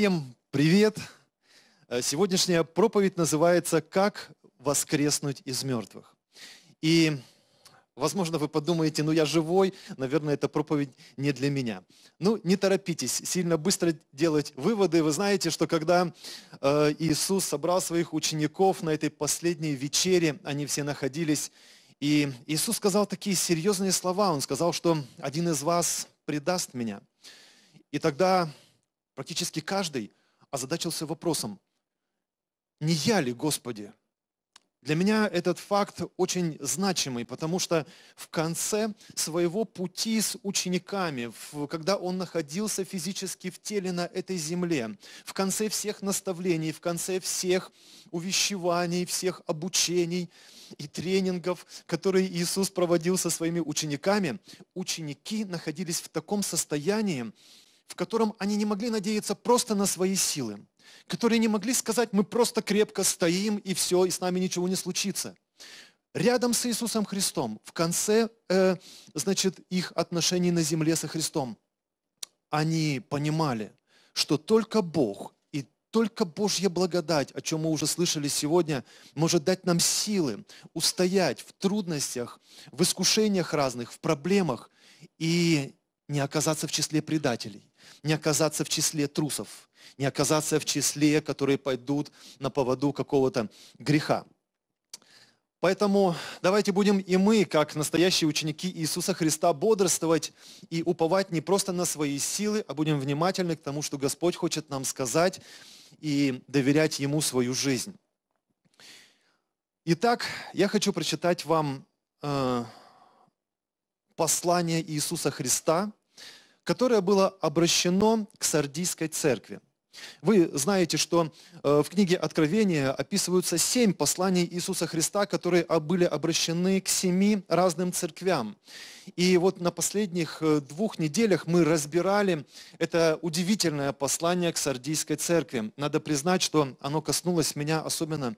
Всем привет! Э, сегодняшняя проповедь называется «Как воскреснуть из мертвых». И, возможно, вы подумаете, ну я живой, наверное, эта проповедь не для меня. Ну, не торопитесь, сильно быстро делать выводы. Вы знаете, что когда э, Иисус собрал своих учеников на этой последней вечере, они все находились, и Иисус сказал такие серьезные слова. Он сказал, что один из вас предаст меня. И тогда Практически каждый озадачился вопросом, не я ли, Господи? Для меня этот факт очень значимый, потому что в конце своего пути с учениками, когда он находился физически в теле на этой земле, в конце всех наставлений, в конце всех увещеваний, всех обучений и тренингов, которые Иисус проводил со своими учениками, ученики находились в таком состоянии, в котором они не могли надеяться просто на свои силы, которые не могли сказать, мы просто крепко стоим и все, и с нами ничего не случится. Рядом с Иисусом Христом, в конце, э, значит, их отношений на земле со Христом, они понимали, что только Бог и только Божья благодать, о чем мы уже слышали сегодня, может дать нам силы устоять в трудностях, в искушениях разных, в проблемах и не оказаться в числе предателей не оказаться в числе трусов, не оказаться в числе, которые пойдут на поводу какого-то греха. Поэтому давайте будем и мы, как настоящие ученики Иисуса Христа, бодрствовать и уповать не просто на свои силы, а будем внимательны к тому, что Господь хочет нам сказать и доверять Ему свою жизнь. Итак, я хочу прочитать вам э, послание Иисуса Христа которое было обращено к сардийской церкви. Вы знаете, что э, в книге Откровения описываются семь посланий Иисуса Христа, которые были обращены к семи разным церквям. И вот на последних э, двух неделях мы разбирали это удивительное послание к Сардийской церкви. Надо признать, что оно коснулось меня особенно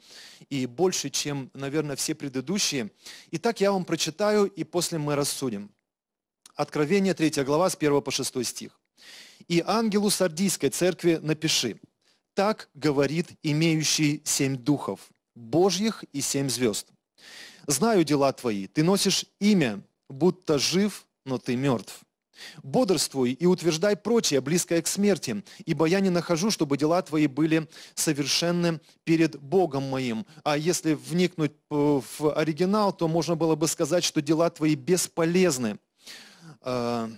и больше, чем, наверное, все предыдущие. Итак, я вам прочитаю, и после мы рассудим. Откровение 3 глава с 1 по 6 стих. «И ангелу Сардийской церкви напиши, так говорит имеющий семь духов, Божьих и семь звезд. Знаю дела твои, ты носишь имя, будто жив, но ты мертв. Бодрствуй и утверждай прочее, близкое к смерти, ибо я не нахожу, чтобы дела твои были совершенны перед Богом моим. А если вникнуть э, в оригинал, то можно было бы сказать, что дела твои бесполезны э,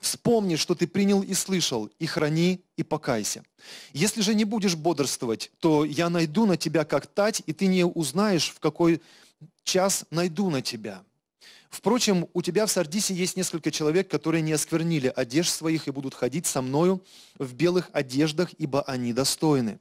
вспомни, что ты принял и слышал, и храни, и покайся. Если же не будешь бодрствовать, то я найду на тебя как тать, и ты не узнаешь, в какой час найду на тебя». Впрочем, у тебя в Сардисе есть несколько человек, которые не осквернили одежд своих и будут ходить со мною в белых одеждах, ибо они достойны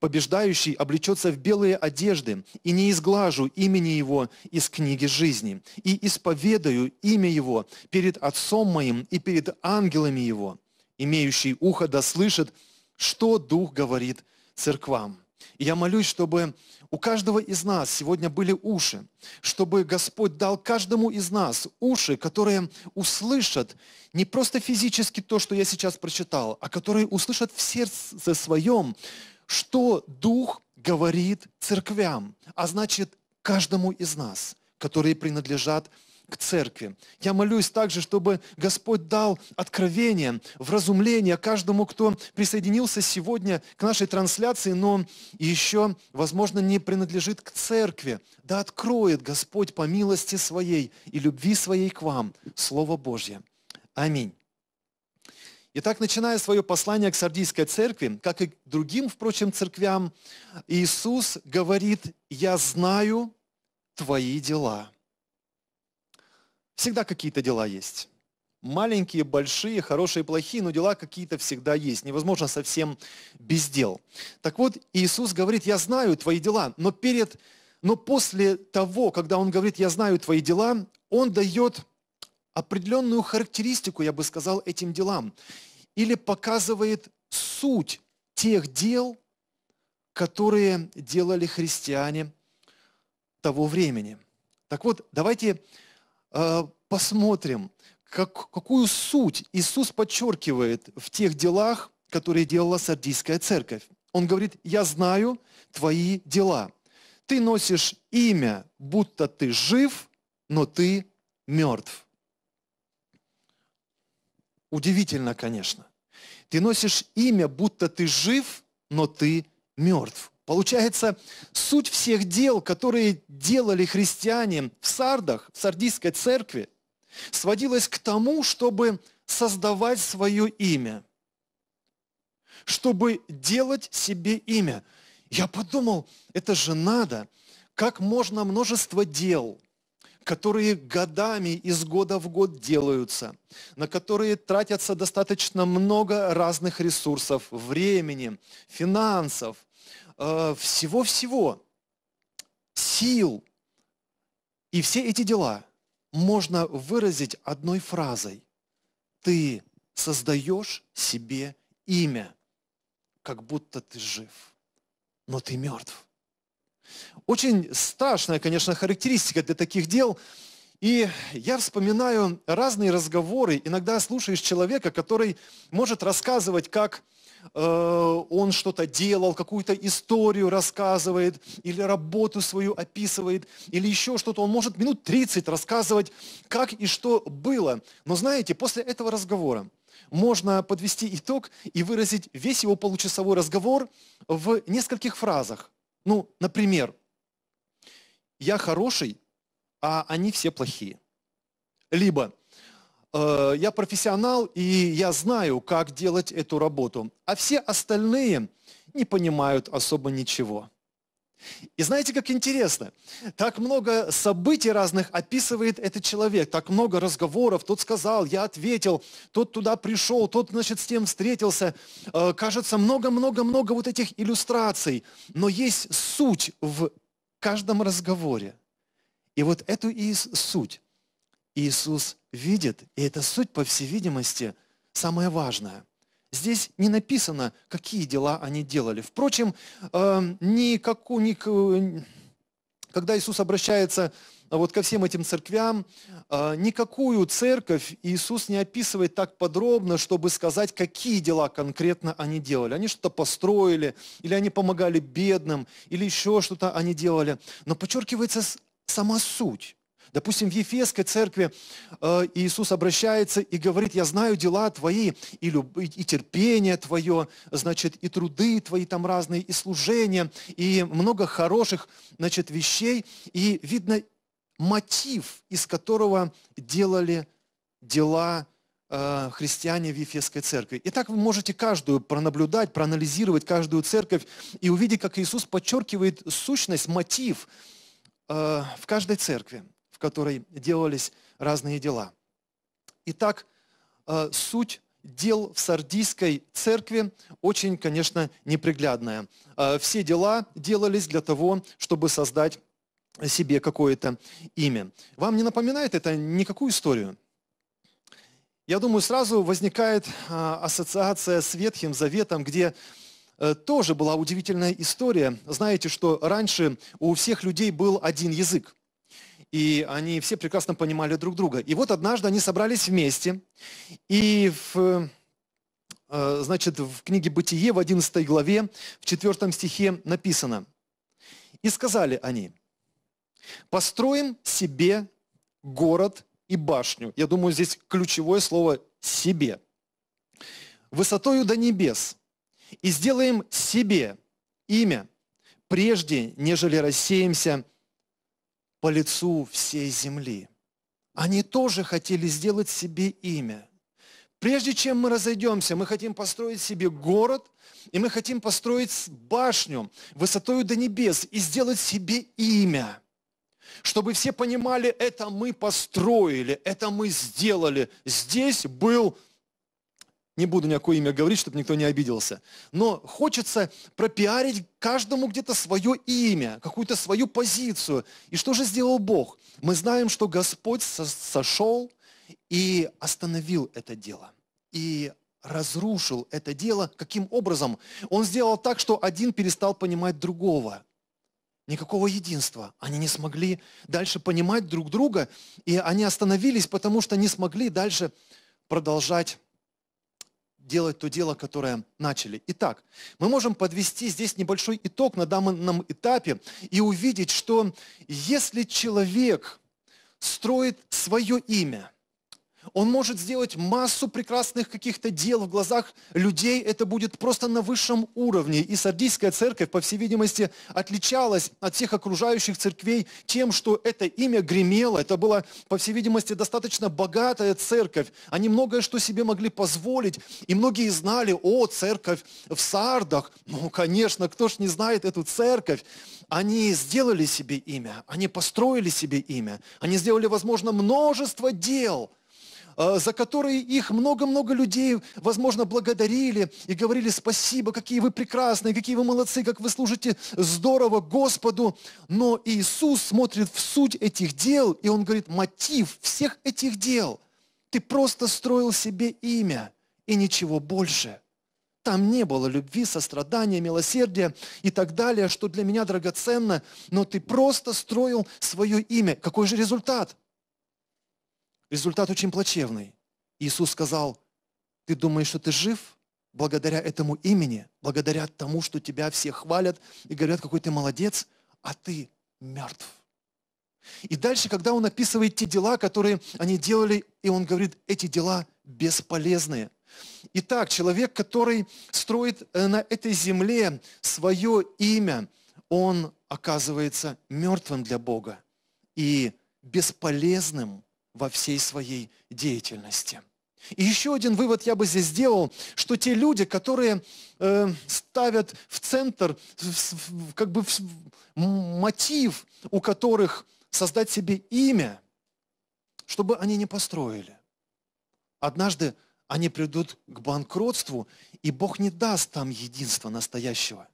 побеждающий облечется в белые одежды, и не изглажу имени его из книги жизни, и исповедаю имя его перед Отцом моим и перед ангелами его. Имеющий ухо да слышит, что Дух говорит церквам. И я молюсь, чтобы у каждого из нас сегодня были уши, чтобы Господь дал каждому из нас уши, которые услышат не просто физически то, что я сейчас прочитал, а которые услышат в сердце своем, что Дух говорит церквям, а значит каждому из нас, которые принадлежат к церкви. Я молюсь также, чтобы Господь дал откровение, вразумление каждому, кто присоединился сегодня к нашей трансляции, но еще, возможно, не принадлежит к церкви. Да откроет Господь по милости своей и любви своей к вам Слово Божье. Аминь. Итак, начиная свое послание к Сардийской церкви, как и другим, впрочем, церквям, Иисус говорит, я знаю твои дела. Всегда какие-то дела есть. Маленькие, большие, хорошие, плохие, но дела какие-то всегда есть. Невозможно совсем без дел. Так вот, Иисус говорит, я знаю твои дела, но, перед, но после того, когда Он говорит, я знаю твои дела, Он дает определенную характеристику, я бы сказал, этим делам. Или показывает суть тех дел, которые делали христиане того времени. Так вот, давайте э, посмотрим, как, какую суть Иисус подчеркивает в тех делах, которые делала Сардийская церковь. Он говорит, я знаю твои дела. Ты носишь имя, будто ты жив, но ты мертв. Удивительно, конечно. Ты носишь имя, будто ты жив, но ты мертв. Получается, суть всех дел, которые делали христиане в Сардах, в Сардийской церкви, сводилась к тому, чтобы создавать свое имя, чтобы делать себе имя. Я подумал, это же надо, как можно множество дел, которые годами из года в год делаются, на которые тратятся достаточно много разных ресурсов, времени, финансов, э, всего-всего, сил. И все эти дела можно выразить одной фразой. Ты создаешь себе имя, как будто ты жив, но ты мертв. Очень страшная, конечно, характеристика для таких дел. И я вспоминаю разные разговоры. Иногда слушаешь человека, который может рассказывать, как э, он что-то делал, какую-то историю рассказывает, или работу свою описывает, или еще что-то. Он может минут 30 рассказывать, как и что было. Но знаете, после этого разговора можно подвести итог и выразить весь его получасовой разговор в нескольких фразах. Ну, например, я хороший, а они все плохие. Либо э, я профессионал, и я знаю, как делать эту работу, а все остальные не понимают особо ничего. И знаете, как интересно, так много событий разных описывает этот человек, так много разговоров, тот сказал, я ответил, тот туда пришел, тот, значит, с тем встретился. Э, кажется, много-много-много вот этих иллюстраций, но есть суть в каждом разговоре. И вот эту и суть Иисус видит, и эта суть, по всей видимости, самая важная – Здесь не написано, какие дела они делали. Впрочем, эм, никаку, ник, э, когда Иисус обращается э, вот ко всем этим церквям, э, никакую церковь Иисус не описывает так подробно, чтобы сказать, какие дела конкретно они делали. Они что-то построили, или они помогали бедным, или еще что-то они делали. Но подчеркивается сама суть. Допустим, в Ефесской церкви э, Иисус обращается и говорит, я знаю дела твои, и, люб... и терпение твое, значит, и труды твои там разные, и служения, и много хороших, значит, вещей. И видно мотив, из которого делали дела э, христиане в Ефесской церкви. И так вы можете каждую пронаблюдать, проанализировать каждую церковь и увидеть, как Иисус подчеркивает сущность, мотив э, в каждой церкви в которой делались разные дела. Итак, э, суть дел в сардийской церкви очень, конечно, неприглядная. Э, все дела делались для того, чтобы создать себе какое-то имя. Вам не напоминает это никакую историю? Я думаю, сразу возникает э, ассоциация с Ветхим Заветом, где тоже была удивительная история. Знаете, что раньше у всех людей был один язык и они все прекрасно понимали друг друга. И вот однажды они собрались вместе, и в, э, значит, в книге «Бытие» в 11 главе, в 4 стихе написано, «И сказали они, построим себе город и башню». Я думаю, здесь ключевое слово «себе». «Высотою до небес, и сделаем себе имя, прежде, нежели рассеемся по лицу всей земли. Они тоже хотели сделать себе имя. Прежде чем мы разойдемся, мы хотим построить себе город, и мы хотим построить башню высотою до небес и сделать себе имя. Чтобы все понимали, это мы построили, это мы сделали. Здесь был не буду никакое имя говорить, чтобы никто не обиделся. Но хочется пропиарить каждому где-то свое имя, какую-то свою позицию. И что же сделал Бог? Мы знаем, что Господь сошел и остановил это дело. И разрушил это дело. Каким образом? Он сделал так, что один перестал понимать другого. Никакого единства. Они не смогли дальше понимать друг друга, и они остановились, потому что не смогли дальше продолжать делать то дело, которое начали. Итак, мы можем подвести здесь небольшой итог на данном этапе и увидеть, что если человек строит свое имя – он может сделать массу прекрасных каких-то дел в глазах людей. Это будет просто на высшем уровне. И Сардийская церковь, по всей видимости, отличалась от всех окружающих церквей тем, что это имя гремело. Это была, по всей видимости, достаточно богатая церковь. Они многое что себе могли позволить. И многие знали, о, церковь в Сардах. Ну, конечно, кто ж не знает эту церковь. Они сделали себе имя, они построили себе имя, они сделали, возможно, множество дел – Э, за которые их много-много людей, возможно, благодарили и говорили спасибо, какие вы прекрасные, какие вы молодцы, как вы служите здорово Господу. Но Иисус смотрит в суть этих дел, и Он говорит, мотив всех этих дел, ты просто строил себе имя и ничего больше – там не было любви, сострадания, милосердия и так далее, что для меня драгоценно, но ты просто строил свое имя. Какой же результат? Результат очень плачевный. Иисус сказал, ты думаешь, что ты жив благодаря этому имени, благодаря тому, что тебя все хвалят и говорят, какой ты молодец, а ты мертв. И дальше, когда он описывает те дела, которые они делали, и он говорит, эти дела бесполезные. Итак, человек, который строит э, на этой земле свое имя, он оказывается мертвым для Бога и бесполезным во всей своей деятельности. И еще один вывод я бы здесь сделал, что те люди, которые э, ставят в центр, в, в, как бы в, мотив, у которых создать себе имя, чтобы они не построили. Однажды они придут к банкротству, и Бог не даст там единства настоящего.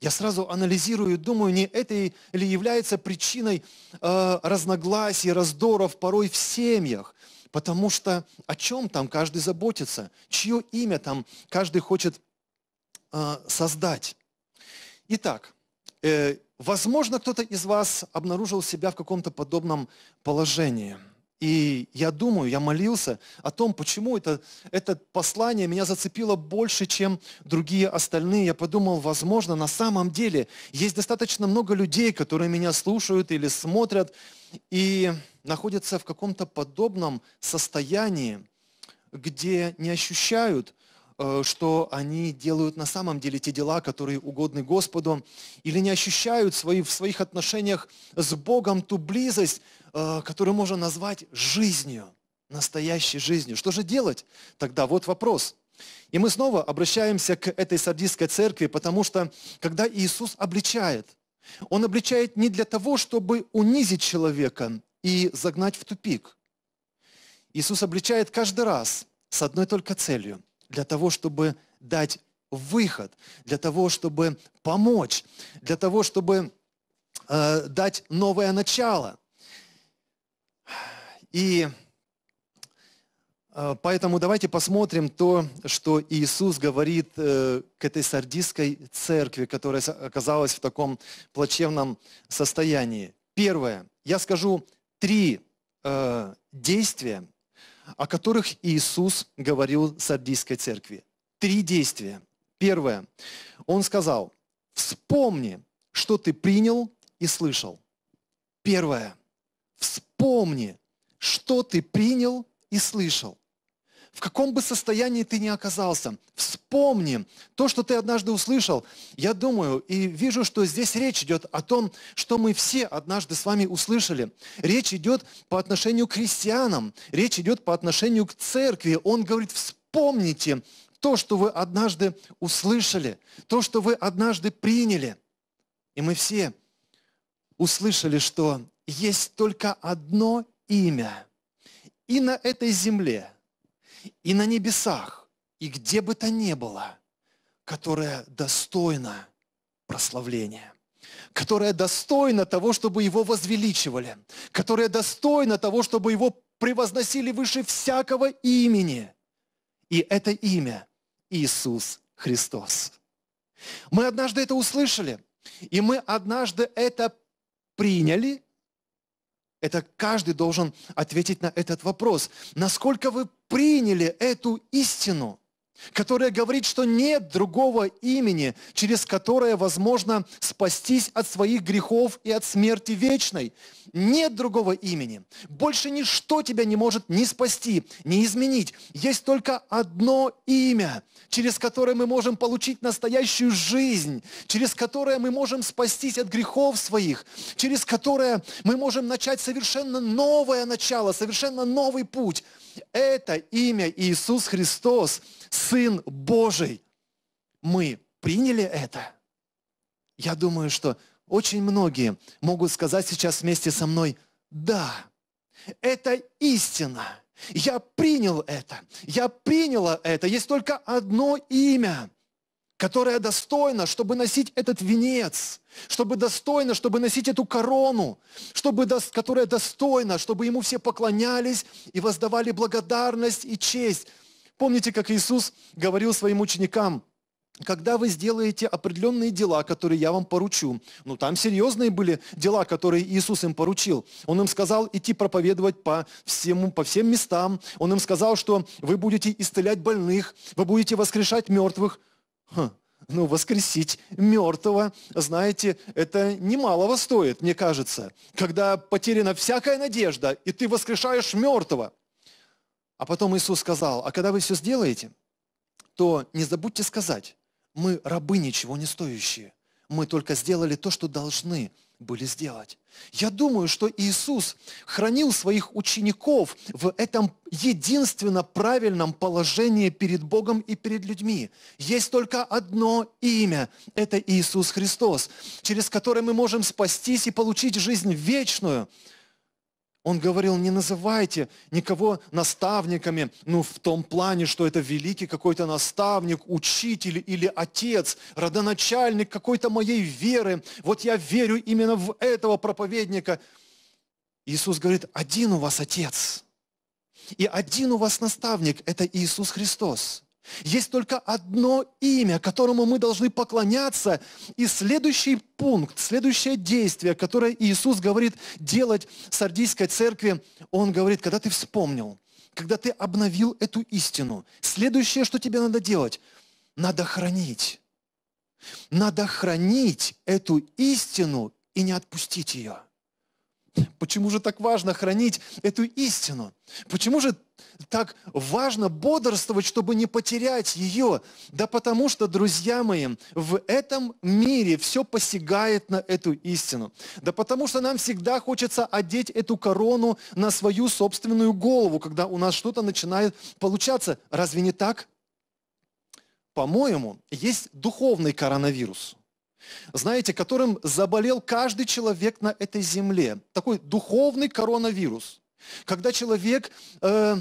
Я сразу анализирую, думаю, не это ли является причиной э, разногласий, раздоров порой в семьях. Потому что о чем там каждый заботится, чье имя там каждый хочет э, создать. Итак, э, возможно, кто-то из вас обнаружил себя в каком-то подобном положении – и я думаю, я молился о том, почему это, это послание меня зацепило больше, чем другие остальные. Я подумал, возможно, на самом деле есть достаточно много людей, которые меня слушают или смотрят и находятся в каком-то подобном состоянии, где не ощущают, э, что они делают на самом деле те дела, которые угодны Господу, или не ощущают свои, в своих отношениях с Богом ту близость, Э, которую можно назвать жизнью, настоящей жизнью. Что же делать? Тогда вот вопрос. И мы снова обращаемся к этой сардийской церкви, потому что когда Иисус обличает, Он обличает не для того, чтобы унизить человека и загнать в тупик. Иисус обличает каждый раз с одной только целью, для того, чтобы дать выход, для того, чтобы помочь, для того, чтобы э, дать новое начало – и э, поэтому давайте посмотрим то, что Иисус говорит э, к этой сардийской церкви, которая оказалась в таком плачевном состоянии. Первое. Я скажу три э, действия, о которых Иисус говорил сардийской церкви. Три действия. Первое. Он сказал, вспомни, что ты принял и слышал. Первое. Вспомни Помни, что ты принял и слышал. В каком бы состоянии ты ни оказался, вспомни то, что ты однажды услышал. Я думаю и вижу, что здесь речь идет о том, что мы все однажды с вами услышали. Речь идет по отношению к христианам, речь идет по отношению к церкви. Он говорит, вспомните то, что вы однажды услышали, то, что вы однажды приняли. И мы все услышали, что есть только одно имя. И на этой земле, и на небесах, и где бы то ни было, которое достойно прославления которое достойно того, чтобы его возвеличивали, которое достойно того, чтобы его превозносили выше всякого имени. И это имя Иисус Христос. Мы однажды это услышали, и мы однажды это приняли это каждый должен ответить на этот вопрос. Насколько вы приняли эту истину? которая говорит, что нет другого имени, через которое возможно спастись от своих грехов и от смерти вечной. Нет другого имени. Больше ничто тебя не может ни спасти, ни изменить. Есть только одно имя, через которое мы можем получить настоящую жизнь, через которое мы можем спастись от грехов своих, через которое мы можем начать совершенно новое начало, совершенно новый путь – это имя Иисус Христос, Сын Божий. Мы приняли это? Я думаю, что очень многие могут сказать сейчас вместе со мной, да, это истина. Я принял это, я приняла это. Есть только одно имя, которая достойна, чтобы носить этот венец, чтобы достойна, чтобы носить эту корону, чтобы, которая достойна, чтобы ему все поклонялись и воздавали благодарность и честь. Помните, как Иисус говорил своим ученикам, когда вы сделаете определенные дела, которые я вам поручу. Ну, там серьезные были дела, которые Иисус им поручил. Он им сказал идти проповедовать по, всему, по всем местам. Он им сказал, что вы будете исцелять больных, вы будете воскрешать мертвых ну, воскресить мертвого, знаете, это немалого стоит, мне кажется. Когда потеряна всякая надежда, и ты воскрешаешь мертвого. А потом Иисус сказал, а когда вы все сделаете, то не забудьте сказать, мы рабы ничего не стоящие. Мы только сделали то, что должны были сделать. Я думаю, что Иисус хранил своих учеников в этом единственно правильном положении перед Богом и перед людьми. Есть только одно имя – это Иисус Христос, через которое мы можем спастись и получить жизнь вечную – он говорил, не называйте никого наставниками, ну, в том плане, что это великий какой-то наставник, учитель или отец, родоначальник какой-то моей веры. Вот я верю именно в этого проповедника. Иисус говорит, один у вас отец, и один у вас наставник, это Иисус Христос. Есть только одно имя, которому мы должны поклоняться. И следующий пункт, следующее действие, которое Иисус говорит делать Сардийской церкви, Он говорит, когда ты вспомнил, когда ты обновил эту истину, следующее, что тебе надо делать, надо хранить. Надо хранить эту истину и не отпустить ее. Почему же так важно хранить эту истину? Почему же так важно бодрствовать, чтобы не потерять ее? Да потому что, друзья мои, в этом мире все посягает на эту истину. Да потому что нам всегда хочется одеть эту корону на свою собственную голову, когда у нас что-то начинает получаться. Разве не так? По-моему, есть духовный коронавирус – знаете, которым заболел каждый человек на этой земле. Такой духовный коронавирус. Когда человек э,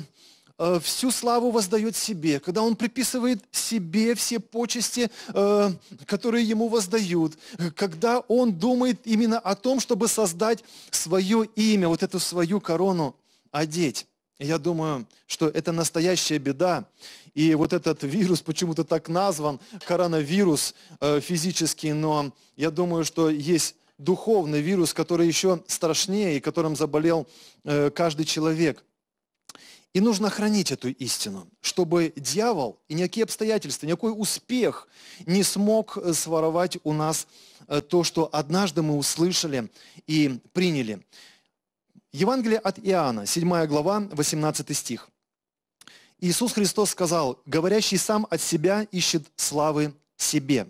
э, всю славу воздает себе, когда он приписывает себе все почести, э, которые ему воздают, когда он думает именно о том, чтобы создать свое имя, вот эту свою корону одеть. Я думаю, что это настоящая беда. И вот этот вирус почему-то так назван, коронавирус э, физический, но я думаю, что есть духовный вирус, который еще страшнее и которым заболел э, каждый человек. И нужно хранить эту истину, чтобы дьявол и никакие обстоятельства, никакой успех не смог своровать у нас э, то, что однажды мы услышали и приняли. Евангелие от Иоанна, 7 глава, 18 стих. Иисус Христос сказал, говорящий сам от себя ищет славы себе,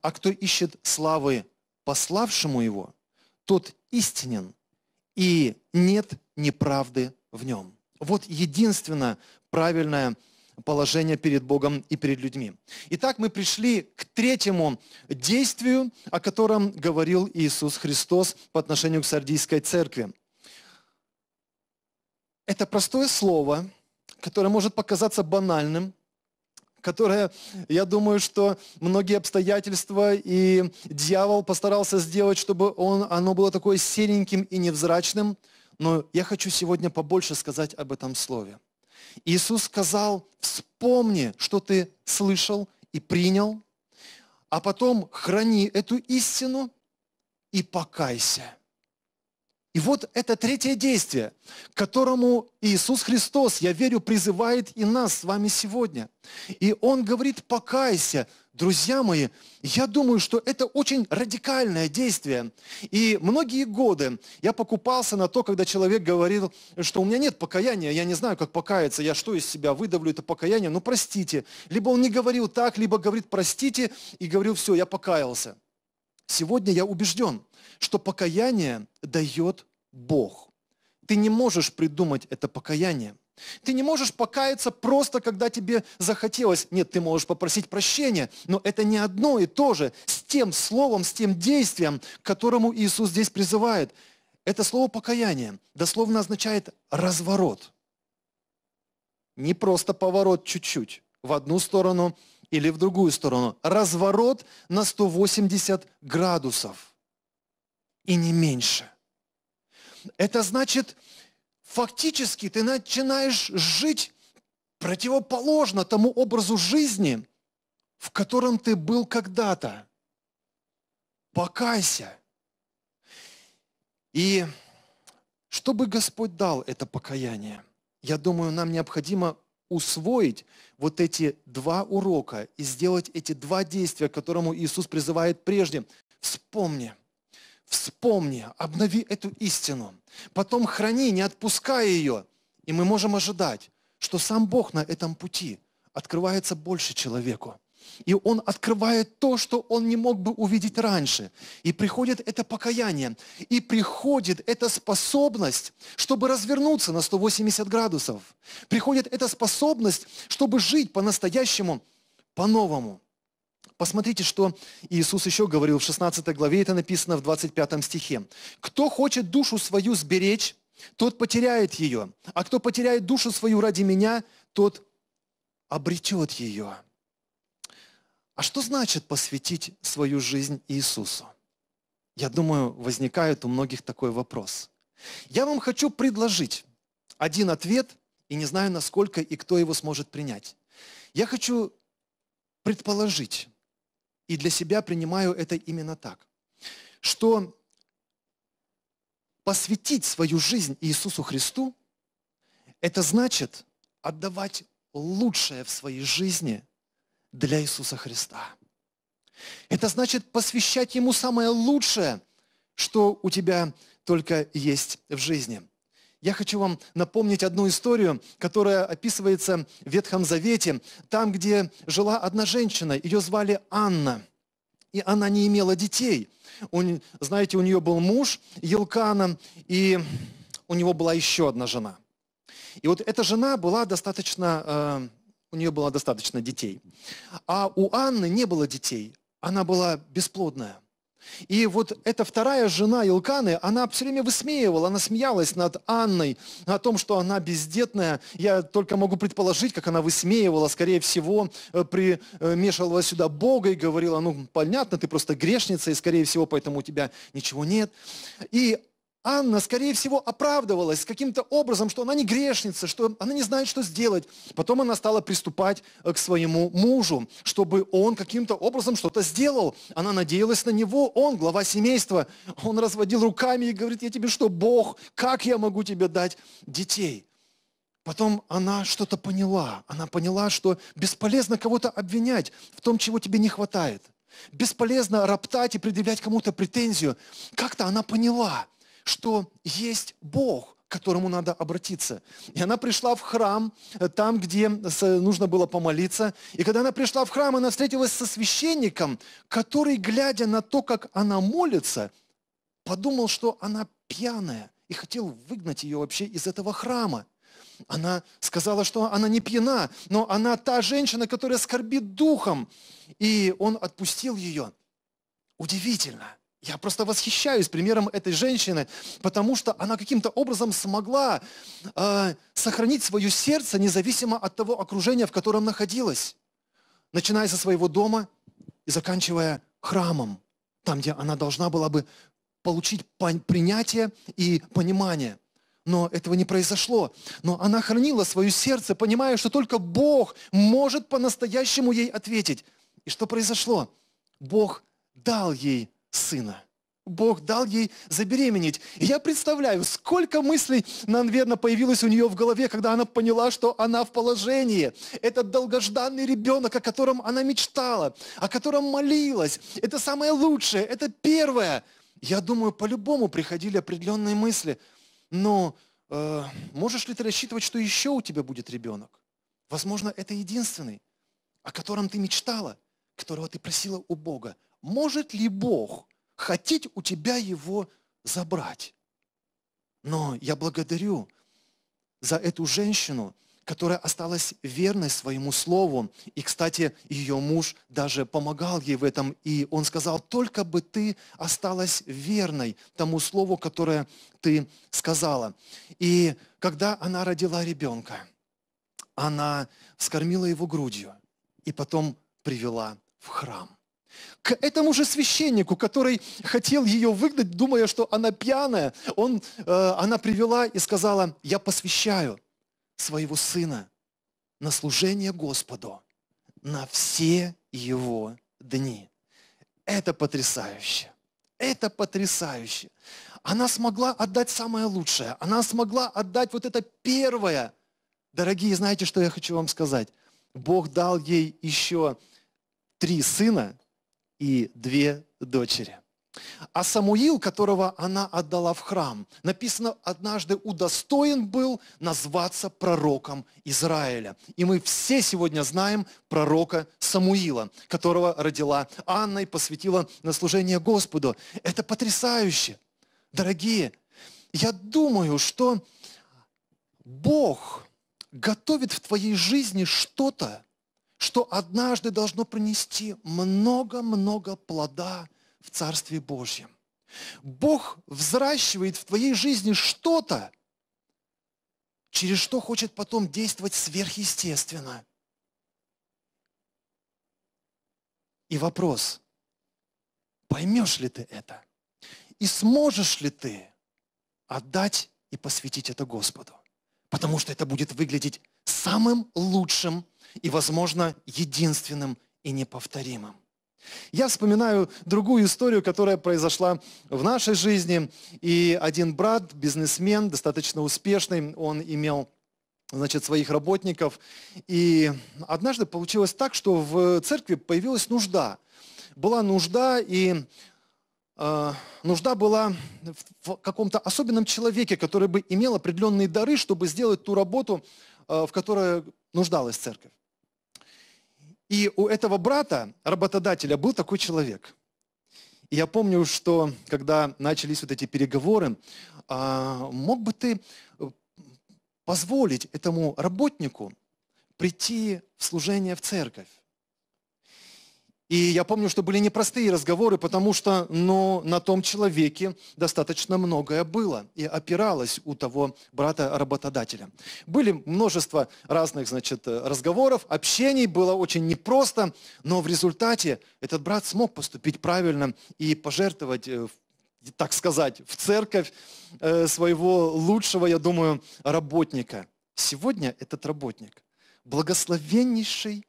а кто ищет славы пославшему его, тот истинен, и нет неправды в нем. Вот единственное правильное положение перед Богом и перед людьми. Итак, мы пришли к третьему действию, о котором говорил Иисус Христос по отношению к Сардийской церкви. Это простое слово, которое может показаться банальным, которое, я думаю, что многие обстоятельства и дьявол постарался сделать, чтобы он, оно было такое сереньким и невзрачным. Но я хочу сегодня побольше сказать об этом слове. Иисус сказал, вспомни, что ты слышал и принял, а потом храни эту истину и покайся. И вот это третье действие, к которому Иисус Христос, я верю, призывает и нас с вами сегодня. И Он говорит, покайся, друзья мои. Я думаю, что это очень радикальное действие. И многие годы я покупался на то, когда человек говорил, что у меня нет покаяния, я не знаю, как покаяться, я что из себя выдавлю это покаяние, ну простите. Либо он не говорил так, либо говорит простите и говорил, все, я покаялся. Сегодня я убежден – что покаяние дает Бог. Ты не можешь придумать это покаяние. Ты не можешь покаяться просто, когда тебе захотелось. Нет, ты можешь попросить прощения, но это не одно и то же с тем словом, с тем действием, к которому Иисус здесь призывает. Это слово покаяние дословно означает разворот. Не просто поворот чуть-чуть в одну сторону или в другую сторону. Разворот на 180 градусов и не меньше. Это значит, фактически ты начинаешь жить противоположно тому образу жизни, в котором ты был когда-то. Покайся. И чтобы Господь дал это покаяние, я думаю, нам необходимо усвоить вот эти два урока и сделать эти два действия, к которому Иисус призывает прежде. Вспомни – Вспомни, обнови эту истину. Потом храни, не отпускай ее. И мы можем ожидать, что сам Бог на этом пути открывается больше человеку. И он открывает то, что он не мог бы увидеть раньше. И приходит это покаяние. И приходит эта способность, чтобы развернуться на 180 градусов. Приходит эта способность, чтобы жить по-настоящему, по-новому. Посмотрите, что Иисус еще говорил в 16 главе, это написано в 25 стихе. «Кто хочет душу свою сберечь, тот потеряет ее, а кто потеряет душу свою ради меня, тот обретет ее». А что значит посвятить свою жизнь Иисусу? Я думаю, возникает у многих такой вопрос. Я вам хочу предложить один ответ, и не знаю, насколько и кто его сможет принять. Я хочу предположить, и для себя принимаю это именно так, что посвятить свою жизнь Иисусу Христу, это значит отдавать лучшее в своей жизни для Иисуса Христа. Это значит посвящать Ему самое лучшее, что у тебя только есть в жизни – я хочу вам напомнить одну историю, которая описывается в Ветхом Завете, там, где жила одна женщина, ее звали Анна, и она не имела детей. У, знаете, у нее был муж Елкана, и у него была еще одна жена. И вот эта жена была достаточно, э, у нее было достаточно детей. А у Анны не было детей, она была бесплодная. И вот эта вторая жена Илканы, она все время высмеивала, она смеялась над Анной, о том, что она бездетная. Я только могу предположить, как она высмеивала, скорее всего, э, примешивала э, сюда Бога и говорила, ну, понятно, ты просто грешница, и, скорее всего, поэтому у тебя ничего нет. И Анна, скорее всего, оправдывалась каким-то образом, что она не грешница, что она не знает, что сделать. Потом она стала приступать э, к своему мужу, чтобы он каким-то образом что-то сделал. Она надеялась на него, он, глава семейства, он разводил руками и говорит, я тебе что, Бог, как я могу тебе дать детей? Потом она что-то поняла. Она поняла, что бесполезно кого-то обвинять в том, чего тебе не хватает. Бесполезно роптать и предъявлять кому-то претензию. Как-то она поняла – что есть Бог, к которому надо обратиться. И она пришла в храм, э, там, где э, нужно было помолиться. И когда она пришла в храм, она встретилась со священником, который, глядя на то, как она молится, подумал, что она пьяная и хотел выгнать ее вообще из этого храма. Она сказала, что она не пьяна, но она та женщина, которая скорбит духом. И он отпустил ее. Удивительно. Я просто восхищаюсь примером этой женщины, потому что она каким-то образом смогла э, сохранить свое сердце независимо от того окружения, в котором находилась, начиная со своего дома и заканчивая храмом, там, где она должна была бы получить принятие и понимание. Но этого не произошло. Но она хранила свое сердце, понимая, что только Бог может по-настоящему ей ответить. И что произошло? Бог дал ей сына. Бог дал ей забеременеть. И я представляю, сколько мыслей, наверное, появилось у нее в голове, когда она поняла, что она в положении. Этот долгожданный ребенок, о котором она мечтала, о котором молилась. Это самое лучшее, это первое. Я думаю, по-любому приходили определенные мысли. Но э, можешь ли ты рассчитывать, что еще у тебя будет ребенок? Возможно, это единственный, о котором ты мечтала, которого ты просила у Бога, может ли Бог хотеть у тебя его забрать? Но я благодарю за эту женщину, которая осталась верной своему слову. И, кстати, ее муж даже помогал ей в этом. И он сказал, только бы ты осталась верной тому слову, которое ты сказала. И когда она родила ребенка, она вскормила его грудью и потом привела в храм. К этому же священнику, который хотел ее выгнать, думая, что она пьяная, он, э, она привела и сказала, я посвящаю своего сына на служение Господу на все его дни. Это потрясающе. Это потрясающе. Она смогла отдать самое лучшее. Она смогла отдать вот это первое. Дорогие, знаете, что я хочу вам сказать? Бог дал ей еще три сына, и две дочери. А Самуил, которого она отдала в храм, написано, однажды удостоен был назваться пророком Израиля. И мы все сегодня знаем пророка Самуила, которого родила Анна и посвятила на служение Господу. Это потрясающе. Дорогие, я думаю, что Бог готовит в твоей жизни что-то, что однажды должно принести много-много плода в Царстве Божьем. Бог взращивает в твоей жизни что-то, через что хочет потом действовать сверхъестественно. И вопрос, поймешь ли ты это? И сможешь ли ты отдать и посвятить это Господу? Потому что это будет выглядеть самым лучшим и, возможно, единственным и неповторимым. Я вспоминаю другую историю, которая произошла в нашей жизни. И один брат, бизнесмен, достаточно успешный, он имел значит, своих работников. И однажды получилось так, что в церкви появилась нужда. Была нужда, и э, нужда была в, в каком-то особенном человеке, который бы имел определенные дары, чтобы сделать ту работу, э, в которой нуждалась церковь. И у этого брата, работодателя, был такой человек. И я помню, что когда начались вот эти переговоры, а, мог бы ты э, позволить этому работнику прийти в служение в церковь? И я помню, что были непростые разговоры, потому что ну, на том человеке достаточно многое было и опиралось у того брата-работодателя. Были множество разных значит, разговоров, общений, было очень непросто, но в результате этот брат смог поступить правильно и пожертвовать э, так сказать, в церковь э, своего лучшего, я думаю, работника. Сегодня этот работник благословеннейший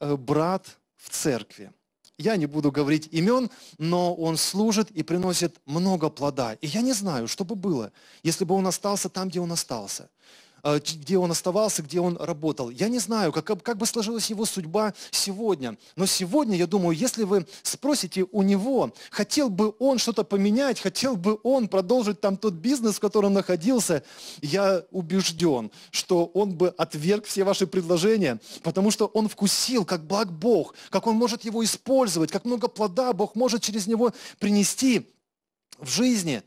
э, брат в церкви. Я не буду говорить имен, но он служит и приносит много плода. И я не знаю, что бы было, если бы он остался там, где он остался. Э, где он оставался, где он работал. Я не знаю, как, как бы сложилась его судьба сегодня. Но сегодня, я думаю, если вы спросите у него, хотел бы он что-то поменять, хотел бы он продолжить там тот бизнес, в котором он находился, я убежден, что он бы отверг все ваши предложения, потому что он вкусил, как благ Бог, как он может его использовать, как много плода Бог может через него принести в жизни.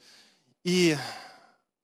И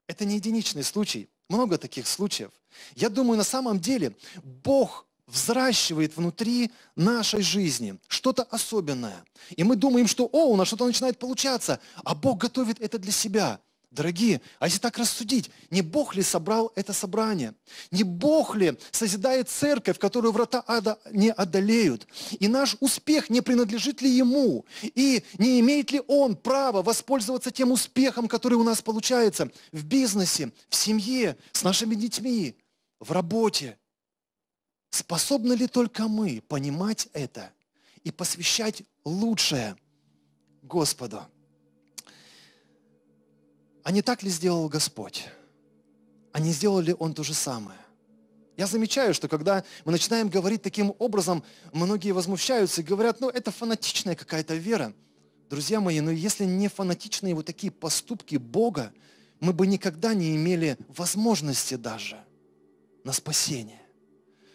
это не единичный случай. Много таких случаев. Я думаю, на самом деле Бог взращивает внутри нашей жизни что-то особенное. И мы думаем, что, о, у нас что-то начинает получаться, а Бог готовит это для себя. Дорогие, а если так рассудить, не Бог ли собрал это собрание? Не Бог ли созидает церковь, которую врата ада не одолеют? И наш успех не принадлежит ли Ему? И не имеет ли Он права воспользоваться тем успехом, который у нас получается в бизнесе, в семье, с нашими детьми, в работе? Способны ли только мы понимать это и посвящать лучшее Господу? А не так ли сделал Господь? А не сделал ли Он то же самое? Я замечаю, что когда мы начинаем говорить таким образом, многие возмущаются и говорят, ну это фанатичная какая-то вера. Друзья мои, но ну, если не фанатичные вот такие поступки Бога, мы бы никогда не имели возможности даже на спасение.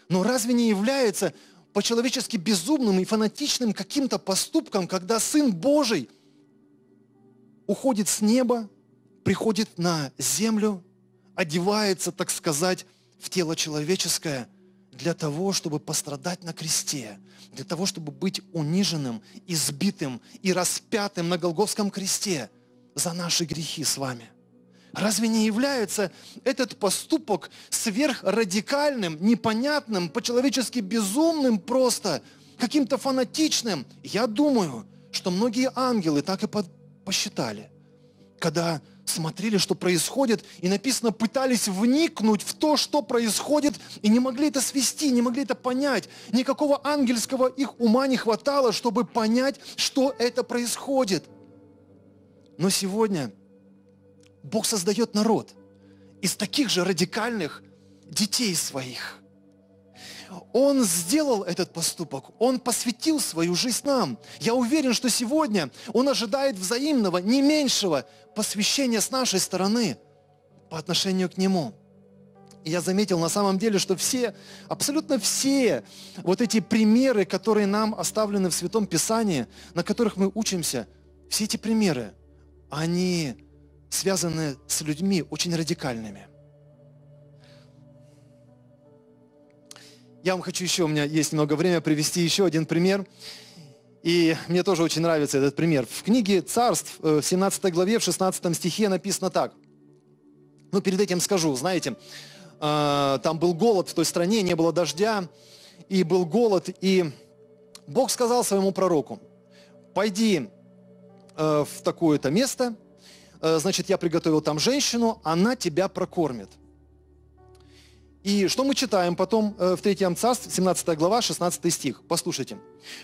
Но разве не является по-человечески безумным и фанатичным каким-то поступком, когда Сын Божий уходит с неба, приходит на землю, одевается, так сказать, в тело человеческое для того, чтобы пострадать на кресте, для того, чтобы быть униженным, избитым и распятым на Голговском кресте за наши грехи с вами. Разве не является этот поступок сверхрадикальным, непонятным, по-человечески безумным просто, каким-то фанатичным? Я думаю, что многие ангелы так и посчитали, когда смотрели, что происходит, и написано, пытались вникнуть в то, что происходит, и не могли это свести, не могли это понять. Никакого ангельского их ума не хватало, чтобы понять, что это происходит. Но сегодня Бог создает народ из таких же радикальных детей своих. Он сделал этот поступок, Он посвятил свою жизнь нам. Я уверен, что сегодня Он ожидает взаимного, не меньшего, посвящение с нашей стороны по отношению к Нему. И я заметил на самом деле, что все, абсолютно все вот эти примеры, которые нам оставлены в Святом Писании, на которых мы учимся, все эти примеры, они связаны с людьми очень радикальными. Я вам хочу еще, у меня есть немного времени, привести еще один пример. И мне тоже очень нравится этот пример. В книге «Царств» э, в 17 главе, в 16 стихе написано так. Ну, перед этим скажу, знаете, э, там был голод в той стране, не было дождя, и был голод, и Бог сказал своему пророку, пойди э, в такое-то место, значит, я приготовил там женщину, она тебя прокормит. И что мы читаем потом э, в третьем царстве, 17 глава, 16 стих. Послушайте.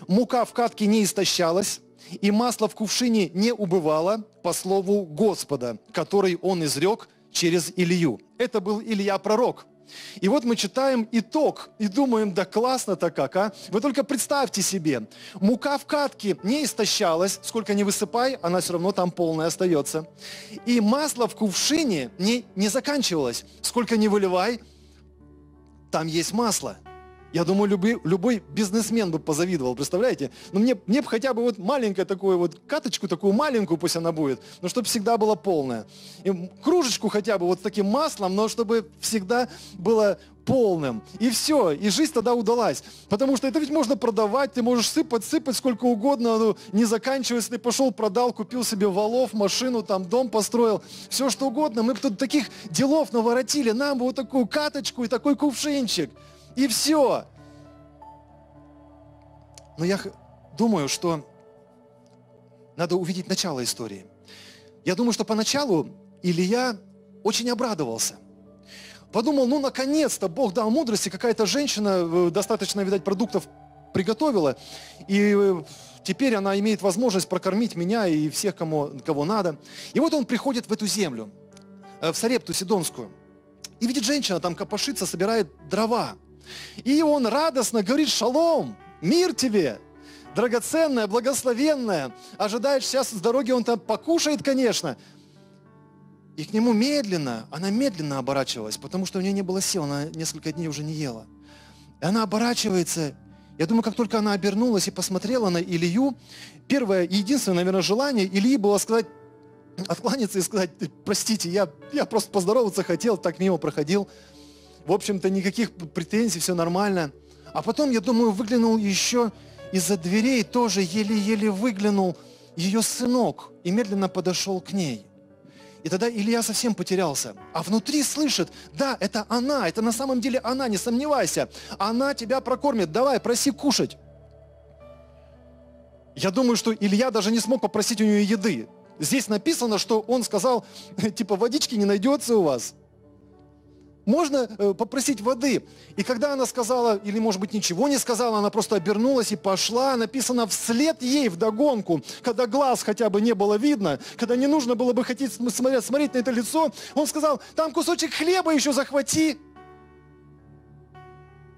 «Мука в катке не истощалась, и масло в кувшине не убывало по слову Господа, который он изрек через Илью». Это был Илья пророк. И вот мы читаем итог и думаем, да классно-то как, а? Вы только представьте себе, мука в катке не истощалась, сколько не высыпай, она все равно там полная остается. И масло в кувшине не, не заканчивалось, сколько не выливай, там есть масло – я думаю, любой, любой бизнесмен бы позавидовал, представляете? Но мне, мне бы хотя бы вот маленькую такую вот каточку, такую маленькую пусть она будет, но чтобы всегда была полная. И кружечку хотя бы вот с таким маслом, но чтобы всегда было полным. И все, и жизнь тогда удалась. Потому что это ведь можно продавать, ты можешь сыпать, сыпать сколько угодно, ну, не заканчивается, ты пошел, продал, купил себе валов, машину, там дом построил, все что угодно. Мы бы тут таких делов наворотили, нам бы вот такую каточку и такой кувшинчик. И все. Но я думаю, что надо увидеть начало истории. Я думаю, что поначалу Илья очень обрадовался. Подумал, ну, наконец-то Бог дал мудрости, какая-то женщина э, достаточно, видать, продуктов приготовила, и э, теперь она имеет возможность прокормить меня и всех, кому, кого надо. И вот он приходит в эту землю, э, в Сарепту Сидонскую, и видит женщина там копошится, собирает дрова. И он радостно говорит «Шалом! Мир тебе!» драгоценное, благословенное. Ожидаешь сейчас с дороги, он там покушает, конечно. И к нему медленно, она медленно оборачивалась, потому что у нее не было сил, она несколько дней уже не ела. И она оборачивается. Я думаю, как только она обернулась и посмотрела на Илью, первое и единственное, наверное, желание Ильи было сказать, откланяться и сказать, простите, я, я просто поздороваться хотел, так мимо проходил в общем-то, никаких претензий, все нормально. А потом, я думаю, выглянул еще из-за дверей, тоже еле-еле выглянул ее сынок и медленно подошел к ней. И тогда Илья совсем потерялся. А внутри слышит, да, это она, это на самом деле она, не сомневайся. Она тебя прокормит, давай, проси кушать. Я думаю, что Илья даже не смог попросить у нее еды. Здесь написано, что он сказал, типа, водички не найдется у вас можно э, попросить воды? И когда она сказала, или может быть ничего не сказала, она просто обернулась и пошла, написано вслед ей вдогонку, когда глаз хотя бы не было видно, когда не нужно было бы хотеть смотреть, смотреть на это лицо, он сказал, там кусочек хлеба еще захвати.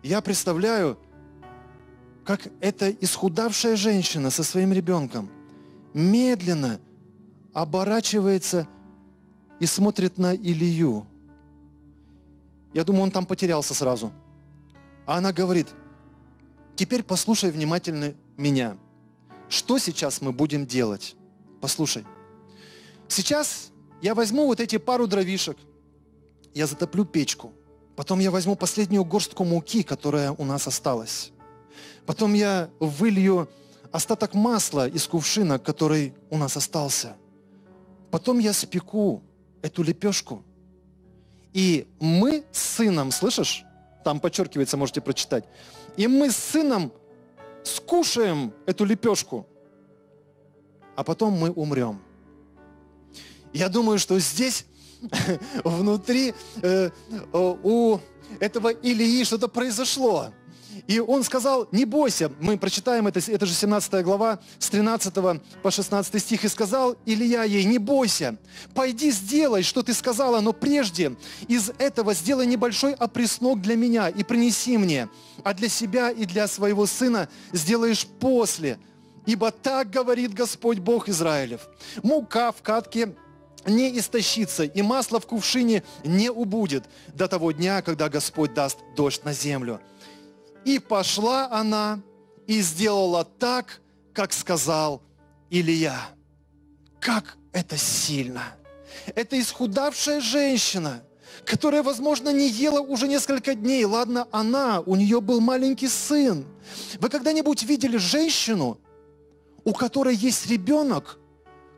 Я представляю, как эта исхудавшая женщина со своим ребенком медленно оборачивается и смотрит на Илью – я думаю, он там потерялся сразу. А она говорит, теперь послушай внимательно меня. Что сейчас мы будем делать? Послушай. Сейчас я возьму вот эти пару дровишек, я затоплю печку, потом я возьму последнюю горстку муки, которая у нас осталась. Потом я вылью остаток масла из кувшина, который у нас остался. Потом я спеку эту лепешку – и мы с сыном, слышишь? Там подчеркивается, можете прочитать. И мы с сыном скушаем эту лепешку, а потом мы умрем. Я думаю, что здесь внутри э, э, у этого Илии что-то произошло. И он сказал, не бойся, мы прочитаем это, это же 17 глава, с 13 по 16 стих, и сказал Илья ей, не бойся, пойди сделай, что ты сказала, но прежде из этого сделай небольшой опреснок для меня и принеси мне, а для себя и для своего сына сделаешь после, ибо так говорит Господь Бог Израилев. Мука в катке не истощится, и масло в кувшине не убудет до того дня, когда Господь даст дождь на землю. И пошла она и сделала так, как сказал Илья. Как это сильно! Это исхудавшая женщина, которая, возможно, не ела уже несколько дней. Ладно, она, у нее был маленький сын. Вы когда-нибудь видели женщину, у которой есть ребенок,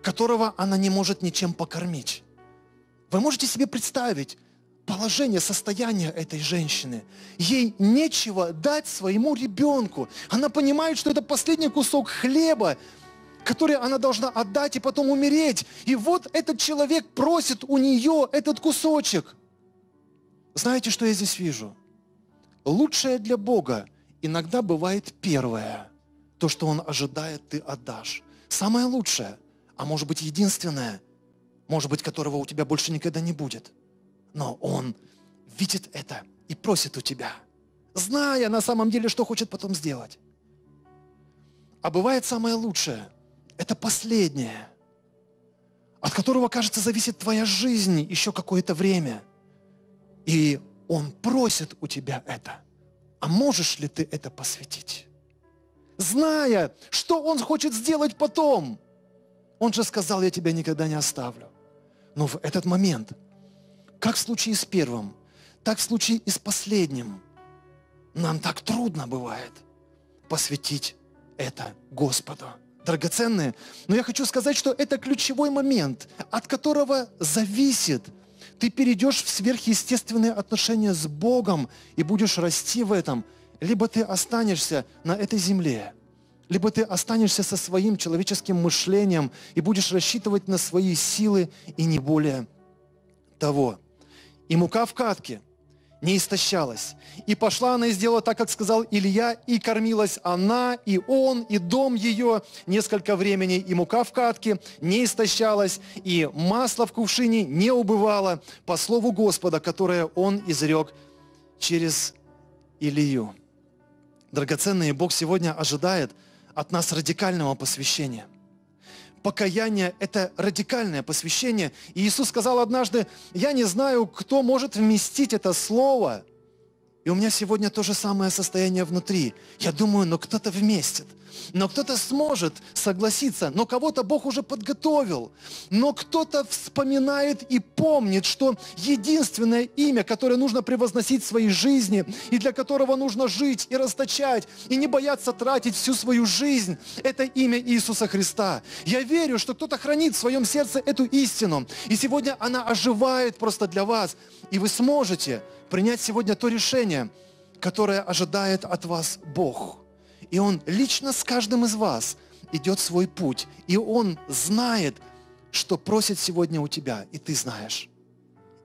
которого она не может ничем покормить? Вы можете себе представить, положение, состояние этой женщины. Ей нечего дать своему ребенку. Она понимает, что это последний кусок хлеба, который она должна отдать и потом умереть. И вот этот человек просит у нее этот кусочек. Знаете, что я здесь вижу? Лучшее для Бога иногда бывает первое. То, что Он ожидает, ты отдашь. Самое лучшее, а может быть единственное, может быть, которого у тебя больше никогда не будет – но он видит это и просит у тебя, зная на самом деле, что хочет потом сделать. А бывает самое лучшее, это последнее, от которого, кажется, зависит твоя жизнь еще какое-то время. И он просит у тебя это. А можешь ли ты это посвятить? Зная, что он хочет сделать потом. Он же сказал, я тебя никогда не оставлю. Но в этот момент – как в случае с первым, так в случае и с последним. Нам так трудно бывает посвятить это Господу. Драгоценные, но я хочу сказать, что это ключевой момент, от которого зависит – ты перейдешь в сверхъестественные отношения с Богом и будешь расти в этом. Либо ты останешься на этой земле, либо ты останешься со своим человеческим мышлением и будешь рассчитывать на свои силы и не более того и мука в катке не истощалась. И пошла она и сделала так, как сказал Илья, и кормилась она, и он, и дом ее несколько времени, и мука в катке не истощалась, и масло в кувшине не убывало, по слову Господа, которое он изрек через Илью. Драгоценный Бог сегодня ожидает от нас радикального посвящения покаяние – это радикальное посвящение. И Иисус сказал однажды, я не знаю, кто может вместить это слово. И у меня сегодня то же самое состояние внутри. Я думаю, но кто-то вместит но кто-то сможет согласиться, но кого-то Бог уже подготовил, но кто-то вспоминает и помнит, что единственное имя, которое нужно превозносить в своей жизни, и для которого нужно жить и расточать, и не бояться тратить всю свою жизнь, это имя Иисуса Христа. Я верю, что кто-то хранит в своем сердце эту истину, и сегодня она оживает просто для вас, и вы сможете принять сегодня то решение, которое ожидает от вас Бог. И Он лично с каждым из вас идет свой путь. И Он знает, что просит сегодня у тебя, и ты знаешь.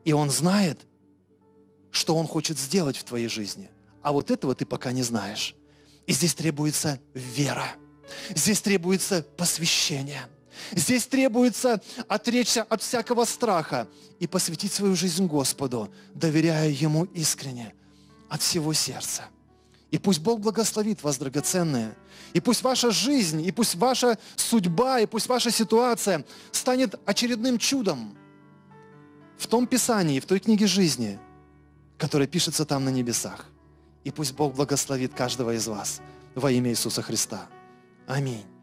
И Он знает, что Он хочет сделать в твоей жизни. А вот этого ты пока не знаешь. И здесь требуется вера. Здесь требуется посвящение. Здесь требуется отречься от всякого страха и посвятить свою жизнь Господу, доверяя Ему искренне от всего сердца. И пусть Бог благословит вас, драгоценные. И пусть ваша жизнь, и пусть ваша судьба, и пусть ваша ситуация станет очередным чудом в том Писании, в той книге жизни, которая пишется там на небесах. И пусть Бог благословит каждого из вас во имя Иисуса Христа. Аминь.